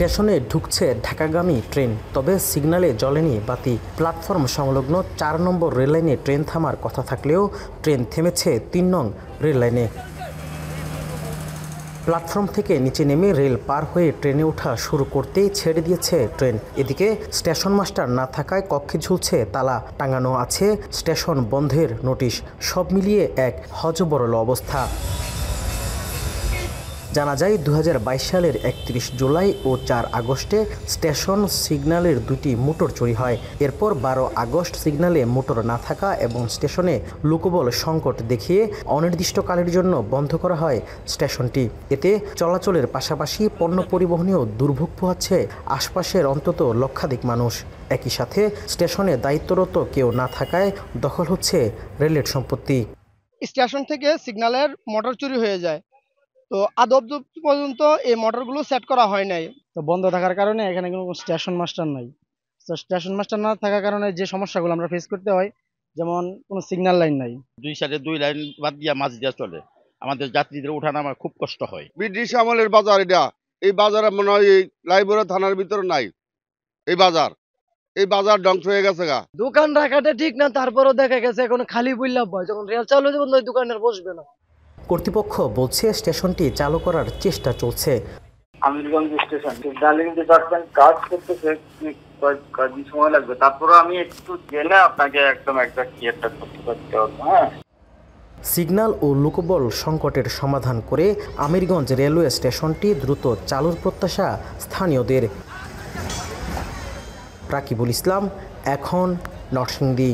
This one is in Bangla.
স্টেশনে ঢুকছে ঢাকাগামী ট্রেন তবে সিগনালে জ্বলেনি বাতি প্ল্যাটফর্ম সংলগ্ন চার নম্বর রেললাইনে ট্রেন থামার কথা থাকলেও ট্রেন থেমেছে তিন নং রেললাইনে প্ল্যাটফর্ম থেকে নিচে নেমে রেল পার হয়ে ট্রেনে ওঠা শুরু করতেই ছেড়ে দিয়েছে ট্রেন এদিকে স্টেশন মাস্টার না থাকায় কক্ষে ঝুলছে তালা টাঙানো আছে স্টেশন বন্ধের নোটিশ সব মিলিয়ে এক হজবরল অবস্থা জানা যায় দু সালের একত্রিশ জুলাই ও চার আগস্টে স্টেশন সিগন্যালের দুটি মোটর চুরি হয় এরপর বারো আগস্ট সিগন্যালে মোটর না থাকা এবং স্টেশনে লোকবল সংকট দেখিয়ে অনির্দিষ্টকালের জন্য বন্ধ করা হয় স্টেশনটি এতে চলাচলের পাশাপাশি পণ্য পরিবহনেও দুর্ভোগ পোহাচ্ছে আশপাশের অন্তত লক্ষাধিক মানুষ একই সাথে স্টেশনে দায়িত্বরত কেউ না থাকায় দখল হচ্ছে রেলের সম্পত্তি স্টেশন থেকে সিগন্যালের মোটর চুরি হয়ে যায় তো আদব পর্যন্ত এই মোটরগুলো সেট করা হয় নাই তো বন্ধ থাকার কারণে এখানে কোনো স্টেশন মাস্টার নাই তো স্টেশন মাস্টার না থাকার কারণে যে সমস্যাগুলো আমরা ফেস করতে হয় যেমন কোনো সিগন্যাল লাইন নাই দুই সাইডে দুই লাইন বাদ দিয়ে মাছ দিয়ে চলে আমাদের যাত্রীদের ওঠানামা খুব কষ্ট হয় ব্রিটিশ আমলের বাজার এটা এই বাজার মনে হয় এই লাইব্রেরি থানার ভিতরে নাই এই বাজার এই বাজার ধ্বংস হয়ে গেছে গা দোকান রাখাটা ঠিক না তারপরও দেখা গেছে এখন খালি বললাম যখন রেল চালু যাবে দোকানের বসবে না কর্তৃপক্ষ বলছে স্টেশনটি চালু করার চেষ্টা চলছে আমিরগঞ্জ স্টেশন দার্জিলিং ডিপার্টমেন্ট কাজ করতে কয়েকদিন সময় লাগবে তারপরে আমি একটু জেনে আপনাকে একদম একটা কি একটা করতে পারতে হবে হ্যাঁ সিগন্যাল ও লোকবল সংকটের সমাধান করে আমিরগঞ্জ রেলওয়ে স্টেশনটি দ্রুত চালুর প্রত্যাশা স্থানীয়দের রাকিবুল ইসলাম এখন নরসিংদী